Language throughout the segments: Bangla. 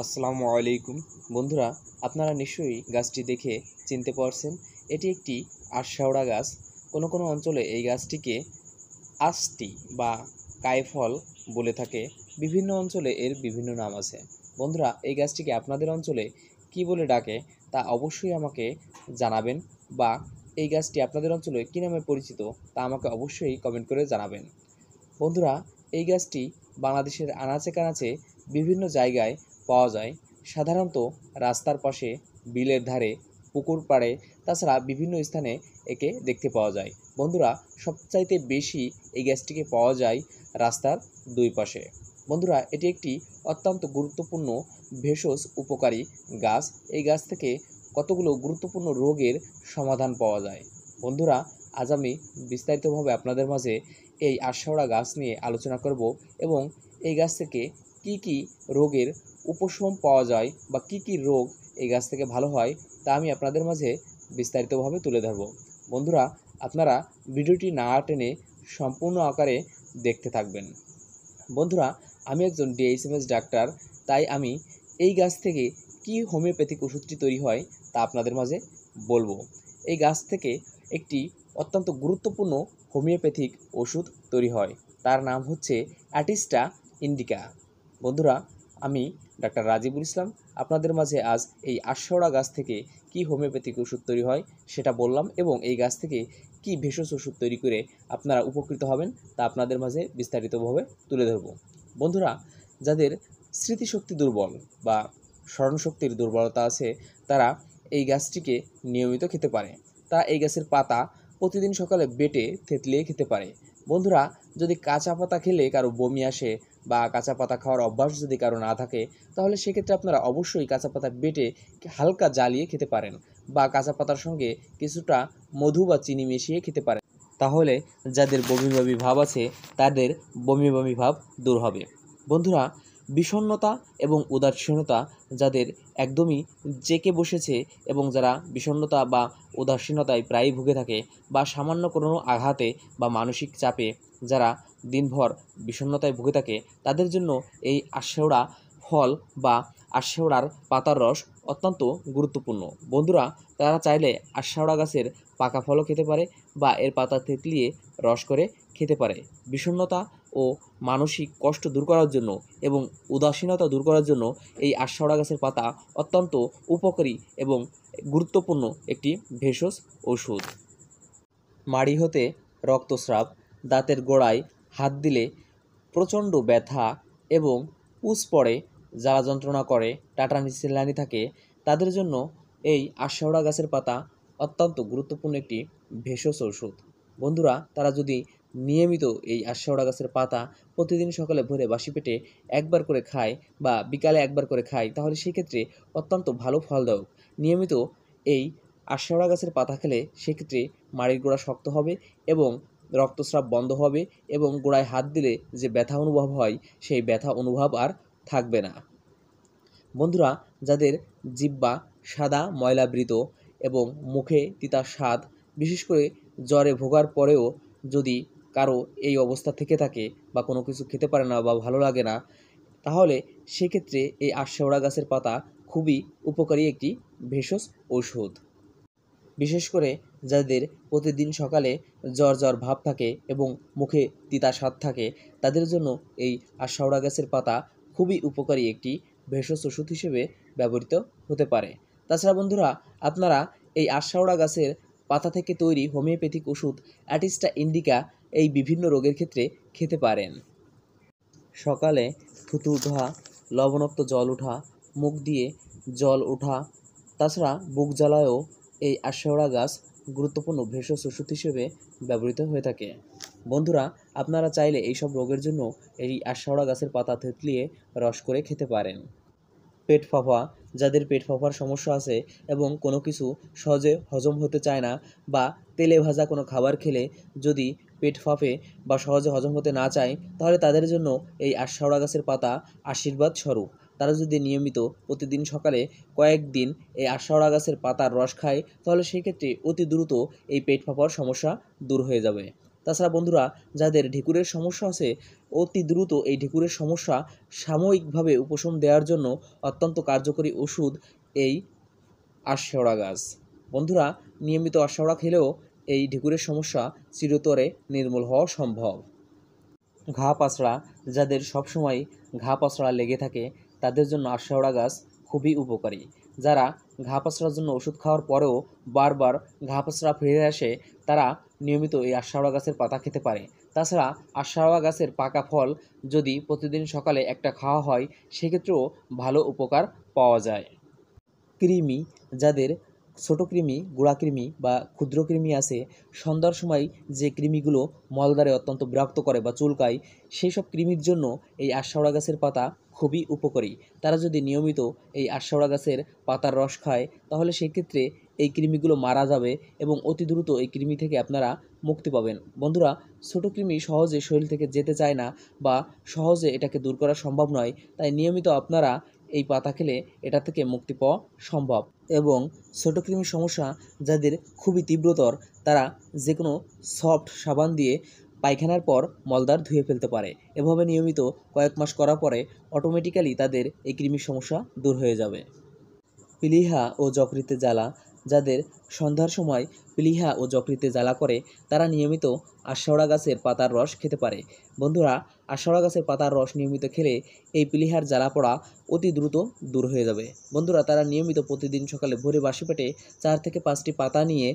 আসসালামু আলাইকুম বন্ধুরা আপনারা নিশ্চয়ই গাছটি দেখে চিনতে পারছেন এটি একটি আশাওড়া গাছ কোনো কোনো অঞ্চলে এই গাছটিকে আস্তি বা কায়ফল বলে থাকে বিভিন্ন অঞ্চলে এর বিভিন্ন নাম আছে বন্ধুরা এই গাছটিকে আপনাদের অঞ্চলে কি বলে ডাকে তা অবশ্যই আমাকে জানাবেন বা এই গাছটি আপনাদের অঞ্চলে কী নামে পরিচিত তা আমাকে অবশ্যই কমেন্ট করে জানাবেন বন্ধুরা এই গাছটি বাংলাদেশের আনাচে কানাচে বিভিন্ন জায়গায় পাওয়া যায় সাধারণত রাস্তার পাশে বিলের ধারে পুকুর পাড়ে তাছাড়া বিভিন্ন স্থানে একে দেখতে পাওয়া যায় বন্ধুরা সবচাইতে বেশি এই গ্যাসটিকে পাওয়া যায় রাস্তার দুই পাশে বন্ধুরা এটি একটি অত্যন্ত গুরুত্বপূর্ণ ভেষজ উপকারী গাছ এই গাছ থেকে কতগুলো গুরুত্বপূর্ণ রোগের সমাধান পাওয়া যায় বন্ধুরা আজ আমি বিস্তারিতভাবে আপনাদের মাঝে এই আশাওড়া গাছ নিয়ে আলোচনা করব এবং এই গাছ থেকে কি কি রোগের উপশম পাওয়া যায় বা কি কি রোগ এই গাছ থেকে ভালো হয় তা আমি আপনাদের মাঝে বিস্তারিতভাবে তুলে ধরব বন্ধুরা আপনারা ভিডিওটি না টেনে সম্পূর্ণ আকারে দেখতে থাকবেন বন্ধুরা আমি একজন ডিএইচএমএস ডাক্তার তাই আমি এই গাছ থেকে কি হোমিওপ্যাথিক ওষুধটি তৈরি হয় তা আপনাদের মাঝে বলবো এই গাছ থেকে একটি অত্যন্ত গুরুত্বপূর্ণ হোমিওপ্যাথিক ওষুধ তৈরি হয় তার নাম হচ্ছে অ্যাটিস্টা ইন্ডিকা বন্ধুরা আমি ডাক্তার রাজিবুল ইসলাম আপনাদের মাঝে আজ এই আশওড়া গাছ থেকে কি হোমিওপ্যাথিক ওষুধ তৈরি হয় সেটা বললাম এবং এই গাছ থেকে কি ভেষজ ওষুধ তৈরি করে আপনারা উপকৃত হবেন তা আপনাদের মাঝে বিস্তারিতভাবে তুলে ধরব বন্ধুরা যাদের স্মৃতিশক্তি দুর্বল বা স্মরণশক্তির দুর্বলতা আছে তারা এই গাছটিকে নিয়মিত খেতে পারে তা এই গাছের পাতা প্রতিদিন সকালে বেটে থেতলিয়ে খেতে পারে বন্ধুরা যদি কাঁচা পাতা খেলে কারো বমি আসে বা কাঁচা পাতা খাওয়ার অভ্যাস যদি কারো না থাকে তাহলে সেক্ষেত্রে আপনারা অবশ্যই কাঁচা পাতা বেটে হালকা জ্বালিয়ে খেতে পারেন বা কাঁচা পাতার সঙ্গে কিছুটা মধু বা চিনি মিশিয়ে খেতে পারেন তাহলে যাদের বমি বমি ভাব আছে তাদের বমি বমি ভাব দূর হবে বন্ধুরা বিষণ্নতা এবং উদাসীনতা যাদের একদমই জেকে বসেছে এবং যারা বিষণ্নতা বা উদাসীনতায় প্রায়ই ভুগে থাকে বা সামান্য কোনো আঘাতে বা মানসিক চাপে যারা দিনভর বিষণ্নতায় ভুগে থাকে তাদের জন্য এই আশ্রয়রা ফল বা আশাওড়ার পাতার রস অত্যন্ত গুরুত্বপূর্ণ বন্ধুরা তারা চাইলে আশাওড়া গাছের পাকা ফলও খেতে পারে বা এর পাতা থেতলিয়ে রস করে খেতে পারে বিষণ্নতা ও মানসিক কষ্ট দূর করার জন্য এবং উদাসীনতা দূর করার জন্য এই আশাওড়া গাছের পাতা অত্যন্ত উপকারী এবং গুরুত্বপূর্ণ একটি ভেষজ ওষুধ মাড়ি হতে রক্তস্রাব দাঁতের গোড়ায় হাত দিলে প্রচণ্ড ব্যথা এবং পুষ পড়ে যারা যন্ত্রণা করে টাটা লাইনে থাকে তাদের জন্য এই আশাওড়া গাছের পাতা অত্যন্ত গুরুত্বপূর্ণ একটি ভেষজ ওষুধ বন্ধুরা তারা যদি নিয়মিত এই আশাওড়া গাছের পাতা প্রতিদিন সকালে ভোরে বাসি পেটে একবার করে খায় বা বিকালে একবার করে খায় তাহলে সেক্ষেত্রে অত্যন্ত ভালো ফল দেয় নিয়মিত এই আশাওড়া গাছের পাতা খেলে সেক্ষেত্রে মাড়ির গোড়া শক্ত হবে এবং রক্তস্রাব বন্ধ হবে এবং গোড়ায় হাত দিলে যে ব্যথা অনুভব হয় সেই ব্যথা অনুভব আর থাকবে না বন্ধুরা যাদের জিব্বা সাদা ময়লাবৃত এবং মুখে তিতা স্বাদ বিশেষ করে জ্বরে ভোগার পরেও যদি কারো এই অবস্থা থেকে থাকে বা কোনো কিছু খেতে পারে না বা ভালো লাগে না তাহলে সেক্ষেত্রে এই আশেওড়া গাছের পাতা খুবই উপকারী একটি ভেষজ ঔষধ বিশেষ করে যাদের প্রতিদিন সকালে জ্বর জ্বর ভাব থাকে এবং মুখে তিতা স্বাদ থাকে তাদের জন্য এই আশাওড়া গাছের পাতা খুবই উপকারী একটি ভেষজ ওষুধ হিসেবে ব্যবহৃত হতে পারে তাছাড়া বন্ধুরা আপনারা এই আশাওড়া গাছের পাতা থেকে তৈরি হোমিওপ্যাথিক ওষুধ অ্যাটিস্টা ইন্ডিকা এই বিভিন্ন রোগের ক্ষেত্রে খেতে পারেন সকালে থুতু উঠা লবণাক্ত জল ওঠা মুখ দিয়ে জল ওঠা তাছাড়া বুক জ্বালায়ও এই আশাওড়া গাছ গুরুত্বপূর্ণ ভেষজ ওষুধ হিসেবে ব্যবহৃত হয়ে থাকে বন্ধুরা আপনারা চাইলে এইসব রোগের জন্য এই আশাওড়া গাছের পাতা থেতলিয়ে রস করে খেতে পারেন পেট ফাফা যাদের পেট ফাঁপার সমস্যা আছে এবং কোনো কিছু সহজে হজম হতে চায় না বা তেলে ভাজা কোনো খাবার খেলে যদি পেট ফাফে বা সহজে হজম হতে না চায় তাহলে তাদের জন্য এই আশাওড়া গাছের পাতা আশীর্বাদ স্বরূপ তারা যদি নিয়মিত প্রতিদিন সকালে কয়েকদিন এই আশাওড়া গাছের পাতার রস খায় তাহলে সেক্ষেত্রে অতি দ্রুত এই পেট ফাঁপার সমস্যা দূর হয়ে যাবে তাছাড়া বন্ধুরা যাদের ঢিকুরের সমস্যা আছে অতি দ্রুত এই ঢিকুরের সমস্যা সাময়িকভাবে উপশম দেওয়ার জন্য অত্যন্ত কার্যকরী ওষুধ এই আশওড়া গাছ বন্ধুরা নিয়মিত আশওড়া খেলেও এই ঢিকুরের সমস্যা চিরতরে নির্মূল হওয়া সম্ভব ঘা পাঁচড়া যাদের সবসময় ঘা পাঁচড়া লেগে থাকে তাদের জন্য আশওড়া গাছ খুবই উপকারী যারা ঘা পাসরার জন্য ওষুধ খাওয়ার পরেও বারবার ঘা পাসরা ফিরে আসে তারা নিয়মিত এই আশাওয়া গাছের পাতা খেতে পারে তাছাড়া আশাওয়া গাছের পাকা ফল যদি প্রতিদিন সকালে একটা খাওয়া হয় সেক্ষেত্রেও ভালো উপকার পাওয়া যায় কৃমি যাদের ছোট কৃমি গুড়া কৃমি বা ক্ষুদ্র কৃমি আছে সন্ধ্যার সময় যে কৃমিগুলো মলদারে অত্যন্ত বিরক্ত করে বা চুলকায় সেই সব কৃমির জন্য এই আশাওড়া গাছের পাতা খুবই উপকারী তারা যদি নিয়মিত এই আশাওড়া গাছের পাতার রস খায় তাহলে সেক্ষেত্রে এই কৃমিগুলো মারা যাবে এবং অতি দ্রুত এই কৃমি থেকে আপনারা মুক্তি পাবেন বন্ধুরা ছোট কৃমি সহজে শরীর থেকে যেতে চায় না বা সহজে এটাকে দূর করা সম্ভব নয় তাই নিয়মিত আপনারা এই পাতা খেলে এটা থেকে মুক্তি পাওয়া সম্ভব এবং ছোটো কৃমির সমস্যা যাদের খুবই তীব্রতর তারা যে কোনো সফট সাবান দিয়ে পায়খানার পর মলদার ধুয়ে ফেলতে পারে এভাবে নিয়মিত কয়েক মাস করার পরে অটোমেটিক্যালি তাদের এই কৃমির সমস্যা দূর হয়ে যাবে পিলিহা ও জকরিতে জ্বালা যাদের সন্ধ্যার সময় প্লিহা ও যকৃতে জ্বালা করে তারা নিয়মিত আশাওড়া গাছের পাতার রস খেতে পারে বন্ধুরা আশাওড়া গাছের পাতার রস নিয়মিত খেলে এই প্লিহার জ্বালা পড়া অতি দ্রুত দূর হয়ে যাবে বন্ধুরা তারা নিয়মিত প্রতিদিন সকালে ভোরে বাসি পেটে চার থেকে পাঁচটি পাতা নিয়ে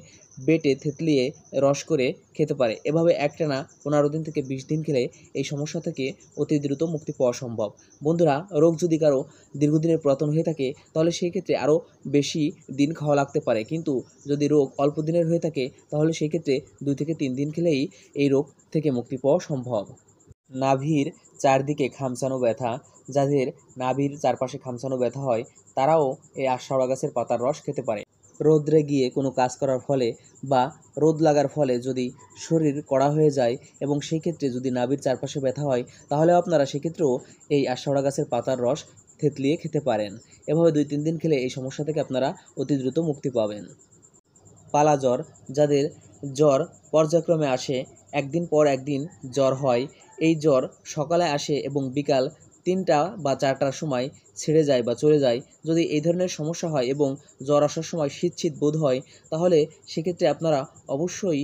বেটে থেতলিয়ে রস করে খেতে পারে এভাবে একটানা পনেরো দিন থেকে বিশ দিন খেলে এই সমস্যা থেকে অতি দ্রুত মুক্তি পাওয়া সম্ভব বন্ধুরা রোগ যদি কারো দীর্ঘদিনের পুরাতন হয়ে থাকে তাহলে সেই ক্ষেত্রে আরও বেশি দিন খাওয়া লাগতে পারে কিন্তু যদি রোগ অল্প দিনের হয়ে থাকে তাহলে সেক্ষেত্রে দুই থেকে তিন দিন খেলেই এই রোগ থেকে মুক্তি পাওয়া সম্ভব নাভির চারদিকে খামচানো ব্যথা যাদের নাভির চারপাশে খামচানো ব্যথা হয় তারাও এই আশাওড়া গাছের পাতার রস খেতে পারে রোদ্রে গিয়ে কোনো কাজ করার ফলে বা রোদ লাগার ফলে যদি শরীর কড়া হয়ে যায় এবং সেই ক্ষেত্রে যদি নাভির চারপাশে ব্যথা হয় তাহলে আপনারা সেক্ষেত্রেও এই আশাওড়া গাছের পাতার রস থেতলিয়ে খেতে পারেন এভাবে দুই তিন দিন খেলে এই সমস্যা থেকে আপনারা অতি দ্রুত মুক্তি পাবেন পালা জ্বর যাদের জ্বর পর্যায়ক্রমে আসে একদিন পর একদিন জ্বর হয় এই জ্বর সকালে আসে এবং বিকাল তিনটা বা চারটার সময় ছেড়ে যায় বা চলে যায় যদি এই ধরনের সমস্যা হয় এবং জ্বর আসার সময় শীত শীত বোধ হয় তাহলে সেক্ষেত্রে আপনারা অবশ্যই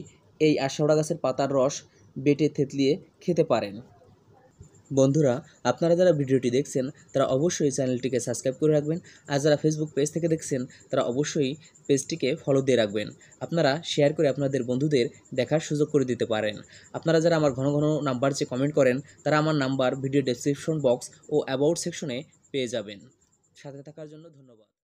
এই আশাওড়া গাছের পাতার রস বেটে থেতলিয়ে খেতে পারেন বন্ধুরা আপনারা যারা ভিডিওটি দেখছেন তারা অবশ্যই চ্যানেলটিকে সাবস্ক্রাইব করে রাখবেন আর যারা ফেসবুক পেজ থেকে দেখছেন তারা অবশ্যই পেজটিকে ফলো দিয়ে রাখবেন আপনারা শেয়ার করে আপনাদের বন্ধুদের দেখার সুযোগ করে দিতে পারেন আপনারা যারা আমার ঘন ঘন নাম্বার যে কমেন্ট করেন তারা আমার নাম্বার ভিডিও ডেসক্রিপশন বক্স ও অ্যাবাউট সেকশনে পেয়ে যাবেন সাথে থাকার জন্য ধন্যবাদ